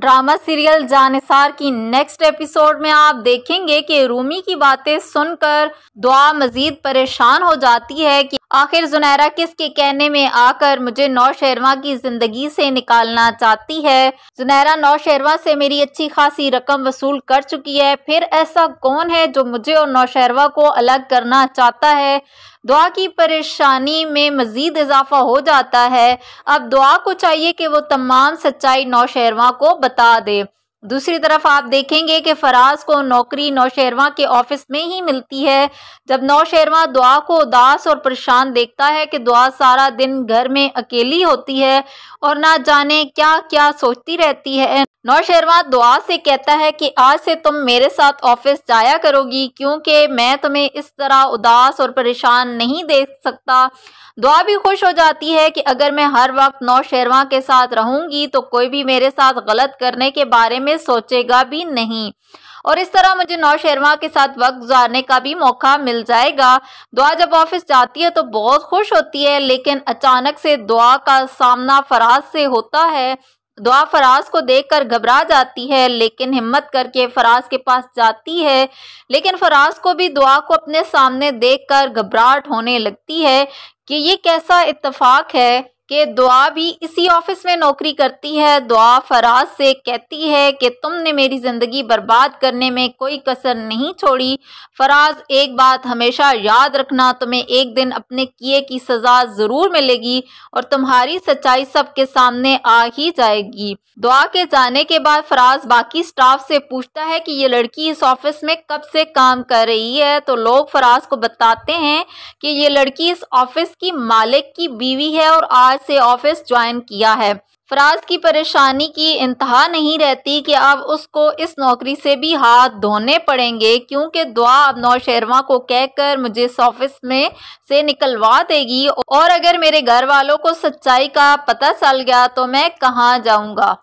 drama serial जानिसार की next episode में आप देखेंगे कि रूमी की बातें सुनकर दुआ मजीद परेशान हो जाती है कि आखिर जुनैरा किसके कहने में आकर मुझे नौशेरवा की जिंदगी से निकालना चाहती है जुनैरा नौशेरवा से मेरी अच्छी खासी रकम वसूल कर चुकी है फिर ऐसा कौन है जो मुझे और नौशेरवा को अलग करना चाहता है दुआ की परेशानी में मज़ीद इजाफा हो जाता है अब दुआ को चाहिए कि वो तमाम सच्चाई नौशेरवा को बता दे दूसरी तरफ आप देखेंगे कि फराज को नौकरी नौशेरवा के ऑफिस में ही मिलती है जब नौशेरवा दुआ को उदास और परेशान देखता है कि दुआ सारा दिन घर में अकेली होती है और ना जाने क्या क्या सोचती रहती है नौशेरवा दुआ से कहता है कि आज से तुम मेरे साथ ऑफिस जाया करोगी क्योंकि मैं तुम्हें इस तरह उदास और परेशान नहीं देख सकता दुआ भी खुश हो जाती है कि अगर मैं हर वक्त नौशेरवा के साथ रहूंगी तो कोई भी मेरे साथ गलत करने के बारे में सोचेगा भी नहीं और इस तरह मुझे नौशेरवा के साथ वक्त गुजारने का भी मौका मिल जाएगा दुआ जब ऑफिस जाती है तो बहुत खुश होती है लेकिन अचानक से दुआ का सामना फराज से होता है दुआ फराज को देखकर घबरा जाती है लेकिन हिम्मत करके फराज के पास जाती है लेकिन फराज को भी दुआ को अपने सामने देखकर घबराहट होने लगती है कि ये कैसा इत्तेफाक है कि दुआ भी इसी ऑफिस में नौकरी करती है दुआ फराज से कहती है कि तुमने मेरी ज़िंदगी बर्बाद करने में कोई कसर नहीं छोड़ी फराज एक बात हमेशा याद रखना तुम्हें एक दिन अपने किए की सज़ा ज़रूर मिलेगी और तुम्हारी सच्चाई सबके सामने आ ही जाएगी दुआ के जाने के बाद फराज बाकी स्टाफ से पूछता है कि ये लड़की इस ऑफिस में कब से काम कर रही है तो लोग फराज को बताते हैं कि ये लड़की इस ऑफिस की मालिक की बीवी है और आज से ऑफिस ज्वाइन किया है फराज की परेशानी की इंतहा नहीं रहती कि अब उसको इस नौकरी से भी हाथ धोने पड़ेंगे क्योंकि दुआ अब नौशेरवा को कहकर मुझे इस ऑफिस में से निकलवा देगी और अगर मेरे घर वालों को सच्चाई का पता चल गया तो मैं कहाँ जाऊँगा